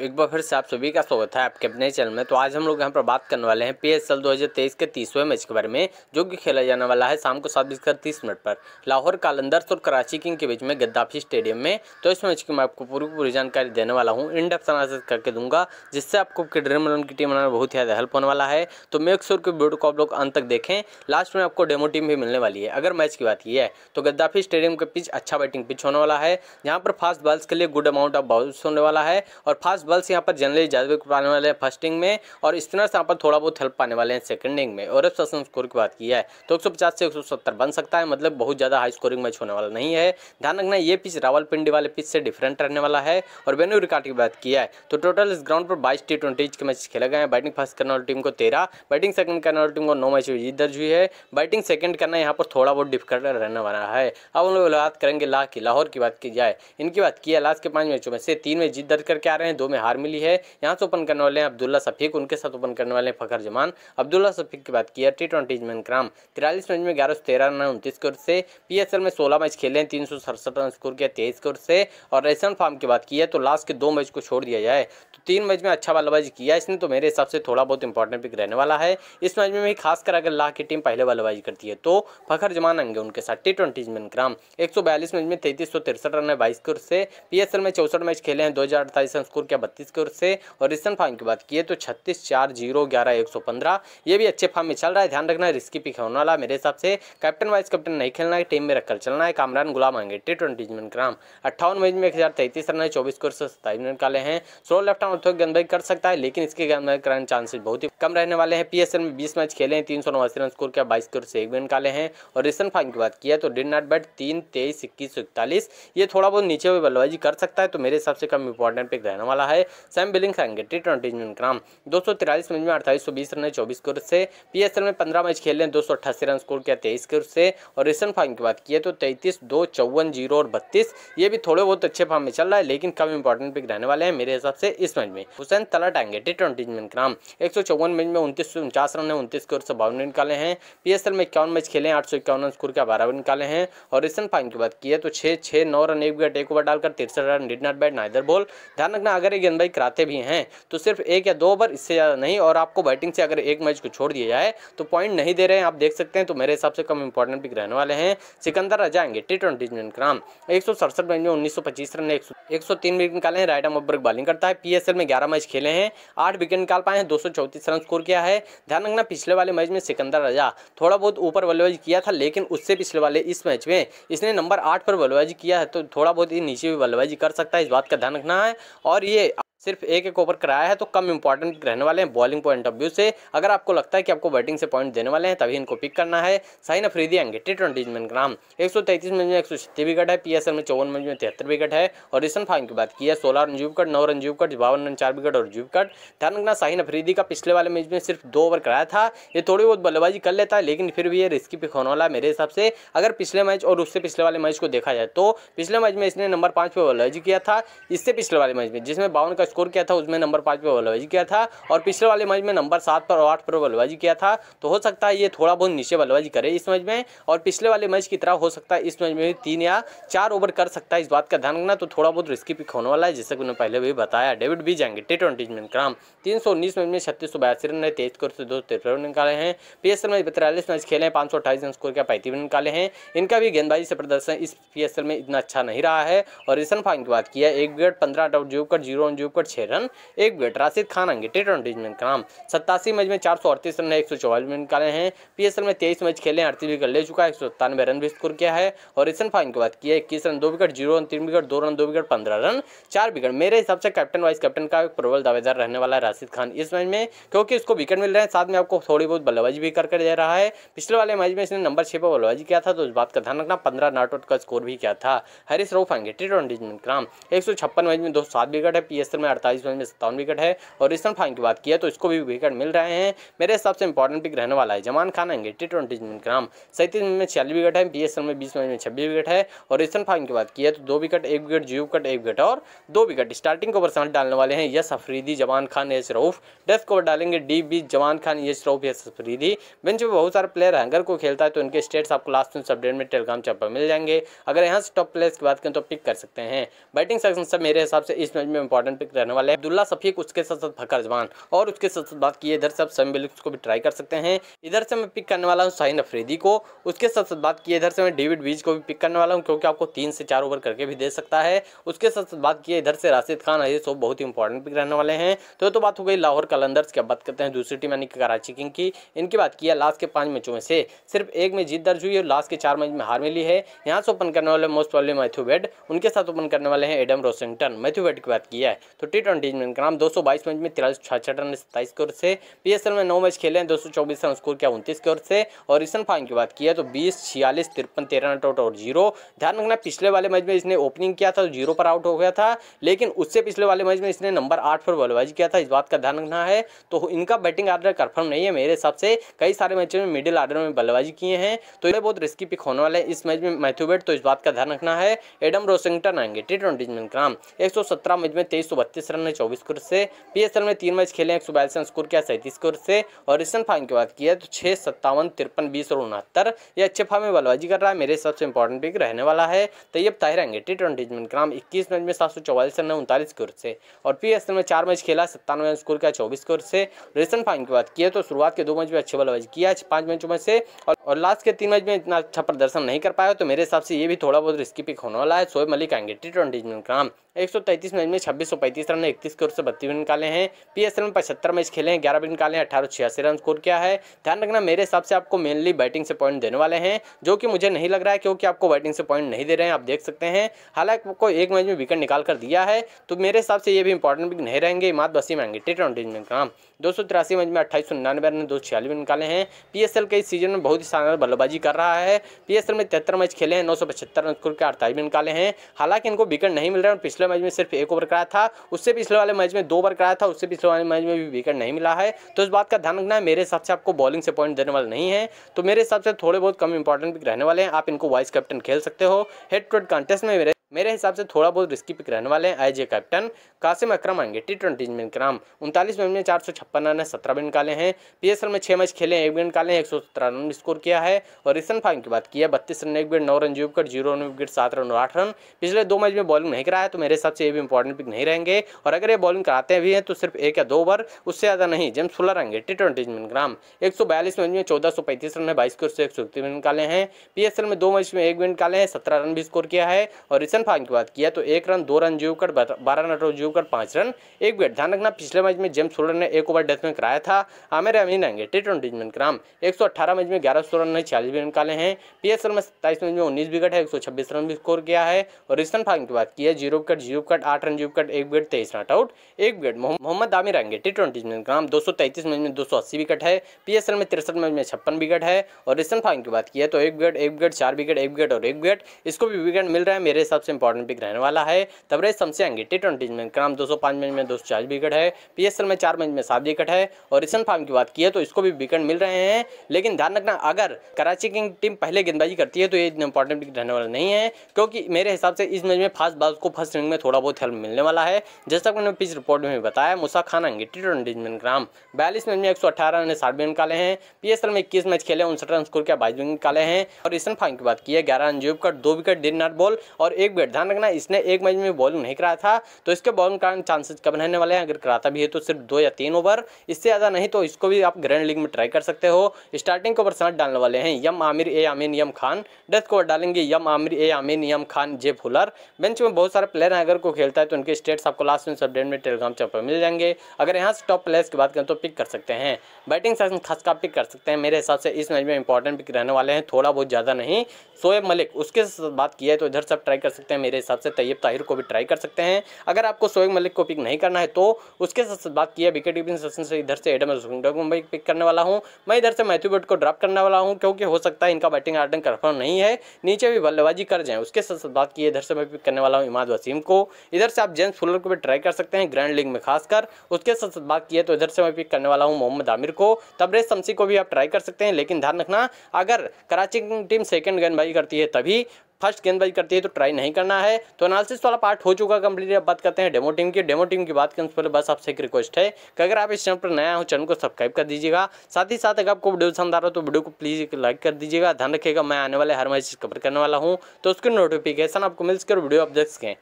एक बार फिर से आप सभी का स्वागत है आपके अपने चैनल में तो आज हम लोग यहाँ पर बात करने वाले हैं पीएसएल 2023 के तीसवें मैच के बारे में जो कि खेला जाने वाला है शाम को सात बजकर तीस मिनट पर लाहौर कालंदर्स और कराची किंग के बीच में गद्दाफी स्टेडियम में तो इस मैच की मैं आपको पूरी पूरी जानकारी देने वाला हूँ इन डेप्थ एनालिसिस करके दूंगा जिससे आपको ड्रीम इलेवन की टीम बनाने बहुत ज़्यादा हेल्प होने वाला है तो मेक श्योर के वीडियो को आप लोग अंत तक देखें लास्ट में आपको डेमो टीम भी मिलने वाली है अगर मैच की बात यह है तो गद्दाफी स्टेडियम का पिच अच्छा बैटिंग पिच होने वाला है यहाँ पर फास्ट बॉल्स के लिए गुड अमाउंट ऑफ बॉल्स होने वाला है और फास्ट फास्ट बल्स यहाँ पर जनरली ज़्यादा विकेट पाने वाले हैं फर्स्ट में और स्पिनर्स यहाँ पर थोड़ा बहुत हेल्प पाने वाले हैं सेकंड इनिंग में और सेशन स्कोर की बात की है तो एक से एक बन सकता है मतलब बहुत ज़्यादा हाई स्कोरिंग मैच होने वाला नहीं है ध्यान रखना ये पिच पिंडी वाले पिच से डिफरेंट रहने वाला है और वेन्यू रिकॉर्ड की बात की है तो टोटल इस ग्राउंड पर बाईस टी ट्वेंटीज के मैच खेले गए हैं बैटिंग फर्स्ट करने वाली टीम को तेरह बैटिंग सेकंड करने वाली टीम को नौ मैच में जीत दर्ज हुई है बैटिंग सेकंड करना यहाँ पर थोड़ा बहुत डिफिकल्ट रहने वाला है अब हम लोग बात करेंगे लाह की लाहौर की बात की जाए इनकी बात की है लास्ट के पाँच मैचों में से तीन में जीत दर्ज करके आ रहे हैं दो में हार मिली है यहाँ से ओपन करने वाले हैं अब्दुल्ला सफीक उनके साथ ओपन करने वाले हैं फखर जमान अब्दुल्ला सफीक की बात की है टी ट्वेंटी में क्राम तिरालीस मैच में ग्यारह सौ तेरह रन उनतीस स्कोर से पी में सोलह मैच खेले हैं तीन सौ सड़सठ रन स्कोर किया तेईस स्कोर से और रेसन फार्म की बात की है तो लास्ट के दो मैच को छोड़ दिया जाए तो तीन मैच में अच्छा बल्लेबाजी किया इसने तो मेरे हिसाब से थोड़ा बहुत इंपॉर्टेंट पिक रहने वाला है इस मैच में भी खासकर अगर लाह की टीम पहले बल्लेबाजी करती है तो फखर जमान आएंगे उनके साथ टी ट्वेंटी में क्राम एक मैच में तैतीस सौ तिरसठ रन है बाईस स्कोर से पी में चौसठ मैच खेले हैं दो हज़ार अड़तालीस रन स्कोर किया बत्तीस की ओर से और रिसेंट फार्म की बात की तो छत्तीस चार जीरो ग्यारह एक सौ पंद्रह ये भी अच्छे फार्म में चल रहा है ध्यान रखना रिस्की पिक होने वाला मेरे हिसाब से कैप्टन वाइस कैप्टन नहीं खेलना है टीम में रखकर चलना है कामरान गुलाम आएंगे टी ट्वेंटी जमन क्राम अट्ठावन मैच में एक हज़ार तैतीस रन है चौबीस की से सत्ताईस मिनट निकाले हैं स्लो लेफ्ट आउट अर्थोक गेंदबाजी कर सकता है लेकिन इसके गेंदबाजी कराने चांसेस बहुत ही कम रहने वाले हैं पीएसएल में बीस मैच खेले हैं तीन सौ नवासी रन स्कोर किया बाईस की से एक मिनट निकाले हैं और रिसन फाइन की बात किया तो डिन नॉट बैट तीन तेईस इक्कीस सौ इकतालीस ये थोड़ा बहुत नीचे हुए बल्लेबाजी कर सकता है तो मेरे हिसाब से कम इंपॉर्टेंट पिक रहने वाला है है सैम बिलिंग आएंगे टी ट्वेंटी में ग्राम दो सौ तिरालीस मैच में अड़तालीस सौ बीस रन है चौबीस स्कोर से पी एस एल में पंद्रह मैच खेले दो सौ अट्ठासी रन स्कोर किया तेईस स्कोर से और रिसेंट फॉर्म की बात की है तो तैंतीस दो चौवन जीरो और बत्तीस ये भी थोड़े बहुत अच्छे फॉर्म में चल रहा है लेकिन कम इंपॉर्टेंट पिक रहने वाले हैं मेरे हिसाब से इस मैच में हुसैन तलट आएंगे टी ट्वेंटी में ग्राम एक सौ चौवन मैच में उनतीस सौ उनचास रन है उनतीस स्कोर से बावन निकाले हैं पी एस एल में इक्यावन मैच खेले आठ सौ इक्यावन रन स्कोर किया बारह रन निकाले हैं और रिसेंट फॉर्म की बात की है तो छह छह नौ रन एक विकेट एक ओवर डालकर तिरसठ run did not bat neither ball ध्यान रखना अगर गेंदबाजी कराते भी हैं तो सिर्फ एक या दो ओवर इससे ज़्यादा नहीं और आपको बैटिंग से अगर एक मैच को छोड़ दिया जाए तो पॉइंट नहीं दे रहे हैं आप देख सकते हैं तो मेरे हिसाब से कम इंपॉर्टेंट पिक रहने वाले हैं सिकंदर रजाएंगे टी ट्वेंटी क्राम एक सौ सड़सठ मैच में उन्नीस रन एक एक सौ विकेट निकाले हैं राइट आर्म बॉलिंग करता है पी में ग्यारह मैच खेले हैं आठ विकेट निकाल पाए हैं दो रन स्कोर किया है ध्यान रखना पिछले वाले मैच में सिकंदर रजा थोड़ा बहुत ऊपर बल्लेबाज किया था लेकिन उससे पिछले वाले इस मैच में इसने नंबर आठ पर बल्लेबाजी किया है तो थोड़ा बहुत ही नीचे भी बल्लेबाजी कर सकता है इस बात का ध्यान रखना है और ये सिर्फ एक एक ओवर कराया है तो कम इंपॉर्टेंट रहने वाले हैं बॉलिंग पॉइंट ऑफ व्यू से अगर आपको लगता है कि आपको बैटिंग से पॉइंट देने वाले हैं तभी इनको पिक करना है साइन अफरीदी आएंगे टी ट्वेंटी में ग्राम एक सौ तैंतीस मैच में एक सौ छत्तीस विकेट है पी एस एल में चौवन मैच में तिहत्तर विकेट है और रिसन फाइन की बात की है सोलह रन जीव कट नौ रन जीव कट बावन रन चार विकेट और जीव कट ध्यान रखना साहिन अफरीदी का पिछले वाले मैच में सिर्फ दो ओवर कराया था ये थोड़ी बहुत बल्लेबाजी कर लेता है लेकिन फिर भी ये रिस्की पिक होने वाला है मेरे हिसाब से अगर पिछले मैच और उससे पिछले वाले मैच को देखा जाए तो पिछले मैच में इसने नंबर पाँच पर बल्लेबाजी किया था इससे पिछले वाले मैच में जिसमें बावन का स्कोर किया था उसमें नंबर पाँच पर बल्लेबाजी किया था और पिछले वाले मैच में नंबर सात पर और आठ पर बल्लेबाजी किया था तो हो सकता है ये थोड़ा बहुत नीचे बल्लेबाजी करे इस मैच में और पिछले वाले मैच की तरह हो सकता है इस मैच में तीन या चार ओवर कर सकता है इस बात का ध्यान रखना तो थोड़ा बहुत रिस्की पिक होने वाला है जैसे कि उन्होंने पहले भी बताया डेविड भी जाएंगे टी ट्वेंटी में क्राम तीन सौ उन्नीस मैच में छत्तीस सौ बयासी रन ने तेईस स्कोर से दो रन निकाले हैं पी में तिरालीस मैच खेले हैं पाँच सौ अट्ठाईस रन स्कोर के पैंतीस निकाले हैं इनका भी गेंदबाजी से प्रदर्शन इस एल में इतना अच्छा नहीं रहा है और रिसन फाइन की बात किया एक विकेट पंद्रह आउट कर जीरो रन पर छः रन एक विकेट राशिद खान अंगे टी ट्वेंटी में नाम सत्तासी मैच में चार सौ अड़तीस रन एक सौ चौवालीस में निकाले हैं पीएसएल में तेईस मैच खेले अड़तीस विकेट ले चुका है एक सौ सत्तानवे रन भी स्कोर किया है और रिसन फाइन की बात की है इक्कीस रन दो विकेट जीरो रन तीन विकेट दो रन दो विकेट पंद्रह रन चार विकेट मेरे हिसाब से कैप्टन वाइस कैप्टन का एक प्रबल दावेदार रहने वाला है राशिद खान इस मैच में क्योंकि उसको विकेट मिल रहे हैं साथ में आपको थोड़ी बहुत बल्लेबाजी भी करके दे रहा है पिछले वाले मैच में इसने नंबर छः पर बल्लेबाजी किया था तो उस बात का ध्यान रखना पंद्रह नॉट आउट का स्कोर भी किया था हरीश रोफ आएंगे टी ट्वेंटी में नाम एक सौ छप्पन मैच में दो सात विकेट है पीएसएल में अड़तालीस रन में सत्तावन विकेट है और रिसन फाइन की बात किया तो इसको भी विकेट मिल रहे हैं मेरे हिसाब से इंपॉर्टेंट पिक रहने वाला है जमान खान आएंगे टी ट्वेंटी ग्राम सैंतीस में छियालीस विकेट है बी में बीस मैच में छब्बीस विकेट है और रिसन फाइन की बात किया तो दो विकेट एक विकेट जीरो विकेट एक विकेट और दो विकेट स्टार्टिंग ओवर साथ डालने वाले हैं यश अफरीदी जमान खान यस रऊफ डेस्क ओवर डालेंगे D B Zaman Khan S Rauf S Afridi bench में बहुत सारे प्लेयर हैं अगर कोई खेलता है तो इनके स्टेट्स आपको लास्ट में अपडेट में टेलीग्राम चैप पर मिल जाएंगे अगर यहाँ से टॉप प्लेयर्स की बात करें तो पिक कर सकते हैं बैटिंग सेक्शन सब मेरे हिसाब से इस मैच में इंपॉर्टेंट पिक रहने वाले अब्दुल्ला सफीक उसके साथ साथ फकर जवान और उसके साथ साथ बात की इधर से आप सैम बिलिक्स को भी ट्राई कर सकते हैं इधर से मैं पिक करने वाला हूँ शाहिन अफरीदी को उसके साथ साथ बात की इधर से मैं डेविड बीज को भी पिक करने वाला हूँ क्योंकि आपको तीन से चार ओवर करके भी दे सकता है उसके साथ साथ बात की इधर से राशिद खान अजय सो बहुत ही इंपॉर्टेंट पिक रहने वाले हैं तो तो बात हो गई लाहौर कलंदर्स की बात करते हैं दूसरी टीम यानी कि कराची किंग की इनकी बात की लास्ट के पाँच मैचों में से सिर्फ एक में जीत दर्ज हुई और लास्ट के चार मैच में हार मिली है यहाँ से ओपन करने वाले मोस्ट वाले मैथ्यू वेड उनके साथ ओपन करने वाले हैं एडम रोसिंगटन मैथ्यू वेड की बात की है तो टी ट्वेंटी में इनका नाम दो सौ बाईस मैच में तिरालीस छियासठ रन सत्ताईस की ओर से पी एस एल में नौ मैच खेले हैं दो सौ चौबीस रन स्कोर किया उनतीस की ओर से और रिसन फाइन की बात की है तो बीस छियालीस तिरपन तेरह रन आउट और जीरो ध्यान रखना पिछले वाले मैच में इसने ओपनिंग किया था तो जीरो पर आउट हो गया था लेकिन उससे पिछले वाले मैच में इसने नंबर आठ पर बल्लेबाजी किया था इस बात का ध्यान रखना है तो इनका बैटिंग ऑर्डर कन्फर्म नहीं है मेरे हिसाब से कई सारे मैचों में मिडिल ऑर्डर में बल्लेबाजी किए हैं तो ये बहुत रिस्की पिक होने वाले हैं इस मैच में मैथ्यू बेट तो इस बात का ध्यान रखना है एडम रोसिंगटन आएंगे टी ट्वेंटी नाम एक मैच में तेईस सौ पच्चीस रन में चौबीस स्कोर से पी में तीन मैच खेले एक सौ बयालीस रन स्कोर किया सैंतीस स्कोर से और रिसेंट फार्म की बात की है तो छः सत्तावन तिरपन बीस और उनहत्तर ये अच्छे फार्म में बल्लेबाजी कर रहा है मेरे सबसे इंपॉर्टेंट पिक रहने वाला है तैयब ताहिर टी ट्वेंटी ग्राम इक्कीस मैच में सात सौ चौवालीस रन है उनतालीस स्कोर से और पी में चार मैच खेला सत्तानवे रन स्कोर किया चौबीस स्कोर से रिसेंट फार्म की बात की है तो शुरुआत के दो मैच में अच्छे बल्लेबाजी किया पाँच मैचों में से और, और लास्ट के तीन मैच में इतना अच्छा प्रदर्शन नहीं कर पाया तो मेरे हिसाब से ये भी थोड़ा बहुत रिस्की पिक होने वाला है सोएब मलिक आएंगे टी ट्वेंटी ग्राम एक सौ तैंतीस मैच में छब्बीस सौ पैंतीस रन इकतीस के ओर से बत्तीस निकाले हैं पी एस एल में पचहत्तर मैच खेले हैं ग्यारह विन निकाले हैं अठारह छियासी रन स्कोर किया है ध्यान रखना मेरे हिसाब से आपको मेनली बैटिंग से पॉइंट देने वाले हैं जो कि मुझे नहीं लग रहा है क्योंकि आपको बैटिंग से पॉइंट नहीं दे रहे हैं आप देख सकते हैं हालांकि आपको एक मैच में विकेट निकाल कर दिया है तो मेरे हिसाब से ये भी इंपॉर्टेंट विक नहीं रहेंगे इमाद बसी महंगे टी ट्वेंटी में काम दो सौ तिरासी मैच में अट्ठाईस सौ निन्यानवे रन दो छियालीस निकाले हैं पी एस एल के इस सीजन में बहुत ही शानदार बल्लेबाजी कर रहा है पी एस एल में तिहत्तर मैच खेले हैं नौ सौ पचहत्तर रन स्कोर के अड़तालीस निकाले हैं हालांकि इनको विकेट नहीं मिल रहे हैं और पिछले पिछले मैच में सिर्फ एक ओवर कराया था उससे पिछले वाले मैच में दो ओवर कराया था उससे पिछले वाले मैच में भी विकेट नहीं मिला है तो इस बात का ध्यान रखना है मेरे हिसाब से आपको बॉलिंग से पॉइंट देने वाले नहीं है तो मेरे हिसाब से थोड़े बहुत कम इंपॉर्टेंट भी रहने वाले हैं आप इनको वाइस कैप्टन खेल सकते हो हेड टू हेड कॉन्टेस्ट में मेरे मेरे हिसाब से थोड़ा बहुत रिस्की पिक रहने वाले हैं आई जे कैप्टन कासिम अक्रम आएंगे टी ट्वेंटी में इनकराम उनतालीस मैच में चार सौ छप्पन रन है सत्रह भी निकाले हैं पी में छः मैच खेले हैं एक विन निकाले हैं एक सौ सत्रह रन स्कोर किया है और रिसन फाइन की बात की है बत्तीस रन एक विकेट नौ रन जी विकेट जीरो रन विकेट सात रन और आठ रन पिछले दो मैच में बॉलिंग नहीं कराया तो मेरे हिसाब से ये भी इंपॉर्टेंट पिक नहीं रहेंगे और अगर ये बॉलिंग कराते भी हैं तो सिर्फ एक या दो ओवर उससे ज़्यादा नहीं जेम्स फुलर रहेंगे टी ट्वेंटी में इनकराम एक सौ बयालीस मैच में चौदह सौ पैंतीस रन है बाईस स्कोर से एक सौ इकतीस निकाले हैं पी में दो मैच में एक भी निकाले हैं सत्रह रन भी स्कोर किया है और रिसन रन फार्म की बात किया तो एक रन दो रन जीव कर बारह रन जीव कर पाँच रन एक विकेट ध्यान रखना पिछले मैच में जेम्स होल्डर ने एक ओवर डेथ में कराया था आमिर अमीन आएंगे टी ट्वेंटी में क्राम एक सौ अठारह मैच में ग्यारह सौ रन ने छियालीस विकेट निकाले हैं पी एस एल में सत्ताईस मैच में उन्नीस विकेट है एक सौ छब्बीस रन भी स्कोर किया है और रिसन फार्म की बात की है जीरो विकेट जीरो विकेट आठ रन जीव विकेट एक विकेट तेईस नॉट आउट एक विकेट मोहम्मद आमिर आएंगे टी ट्वेंटी में क्राम दो सौ तैंतीस मैच में दो सौ अस्सी विकेट है पी एस एल में तिरसठ मैच में छप्पन विकेट है और रिसन फार्म की बात की है तो एक विकेट एक विकेट चार विकेट एक विकेट और एक विकेट इसको भी विकेट मिल रहा है मेरे हिसाब से इंपॉर्टेंट पिक रहने वाला है तबरेज शमसियांगी टी ट्वेंटी में क्राम दो सौ मैच में दो सौ विकेट है पी में चार मैच में सात विकेट है और ईशन फार्म की बात की है तो इसको भी विकेट मिल रहे हैं लेकिन ध्यान रखना अगर कराची किंग टीम पहले गेंदबाजी करती है तो ये इतना इंपॉर्टेंट पिक रहने वाला नहीं है क्योंकि मेरे हिसाब से इस मैच में फास्ट बॉल को फर्स्ट इनिंग में थोड़ा बहुत हेल्प मिलने वाला है जैसा कि मैंने पिच रिपोर्ट में बताया मुसा खान अंगी टी ट्वेंटी में ग्राम बयालीस मैच में एक सौ ने साठ विकेट निकाले हैं पी में इक्कीस मैच खेले उनसठ रन स्कोर के बाईस विकेट निकाले हैं और ईशन फार्म की बात की है ग्यारह रन जीव कट दो विकेट डिन नॉट बॉल और एक वेट ध्यान रखना इसने एक मैच में बॉलिंग नहीं कराया था तो इसके बॉलिंग कारण चांसेस कम रहने वाले हैं अगर कराता भी है तो सिर्फ दो या तीन ओवर इससे ज़्यादा नहीं तो इसको भी आप ग्रैंड लीग में ट्राई कर सकते हो स्टार्टिंग के ओवर साथ डालने वाले हैं M Amir A Amin M Khan death को डालेंगे M Amir A Amin M Khan J Fuller bench में बहुत सारे प्लेयर हैं अगर कोई खेलता है तो उनके स्टेट्स आपको लास्ट में अपडेट में टेलीग्राम चैनल पर मिल जाएंगे अगर यहाँ से टॉप प्लेयर्स की बात करें तो पिक कर सकते हैं बैटिंग सेक्शन का पिक कर सकते हैं मेरे हिसाब से इस मैच में इंपॉर्टेंट पिक रहने वाले हैं थोड़ा बहुत ज़्यादा नहीं सोएब मलिक उसके बात की है तो इधर सब ट्राई कर सकते हैं सकते हैं मेरे हिसाब से तैयब ताहिर को भी ट्राई कर सकते हैं अगर आपको शोएब मलिक को पिक नहीं करना है तो उसके साथ बात की है विकेट कीपिंग सेशन से इधर से एडम जुंडो को पिक करने वाला हूँ मैं इधर से मैथ्यू बट को ड्रॉप करने वाला हूँ क्योंकि हो सकता है इनका बैटिंग आर्डन कन्फर्म नहीं है नीचे भी बल्लेबाजी कर जाए उसके साथ बात की इधर से मैं पिक करने वाला हूँ इमाद वसीम को इधर से आप जेम्स फुलर को भी ट्राई कर सकते हैं ग्रैंड लीग में खासकर उसके साथ बात की तो इधर से मैं पिक करने वाला हूँ मोहम्मद आमिर को तबरेज शमसी को भी आप ट्राई कर सकते हैं लेकिन ध्यान रखना अगर कराची टीम सेकेंड गेंदबाजी करती है तभी फर्स्ट गेंदबाजी करती है तो ट्राई नहीं करना है तो एनालिसिस वाला पार्ट हो चुका कंप्लीट अब बात करते हैं डेमो टीम की डेमो टीम की बात करने से पहले बस आपसे एक रिक्वेस्ट है कि अगर आप इस चैनल पर नया हो चैनल को सब्सक्राइब कर दीजिएगा साथ ही साथ अगर आपको वीडियो पसंद आ रहा हो तो वीडियो को प्लीज़ लाइक कर दीजिएगा ध्यान रखिएगा मैं आने वाले हर मैच कवर करने वाला हूँ तो उसकी नोटिफिकेशन आपको मिल सकर वीडियो आप देख सकें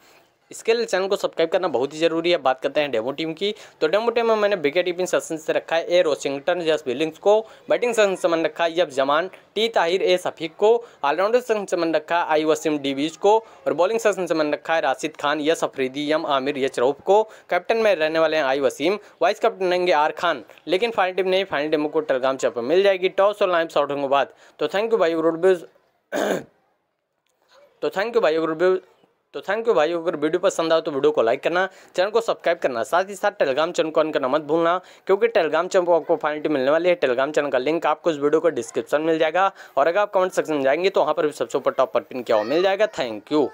इसके लिए चैनल को सब्सक्राइब करना बहुत ही जरूरी है बात करते हैं डेमो टीम की तो डेमो टीम में मैंने विकेट कीपिंग सेशन से रखा है ए रोशिंगटन जस बिलिंग्स को बैटिंग सेशन से मैंने रखा है यब जमान टी ताहिर ए सफीक को ऑलराउंडर सेशन से मैंने रखा है आई वसीम डीवीज को और बॉलिंग सेशन से मैंने रखा है Rashid Khan S Afridi M Amir H Rauf को कैप्टन में रहने वाले हैं आई वसीम वाइस कैप्टन रहेंगे आर खान लेकिन फाइनल टीम नहीं फाइनल टीम को टेलीग्राम चैप पर मिल जाएगी टॉस और लाइम शॉट होंगे बाद तो थैंक यू भाई तो थैंक यू भाई तो थैंक यू भाई अगर वीडियो पसंद आए तो वीडियो को लाइक करना चैनल को सब्सक्राइब करना साथ ही साथ टेलीग्राम चैनल को ऑन करना मत भूलना क्योंकि टेलीग्राम चैनल को आपको फाइनलिटी मिलने वाली है टेलीग्राम चैनल का लिंक आपको इस वीडियो को डिस्क्रिप्शन मिल जाएगा और अगर आप कमेंट सेक्शन में जाएंगे तो वहाँ पर भी सबसे ऊपर टॉप पर पिन किया हुआ मिल जाएगा थैंक यू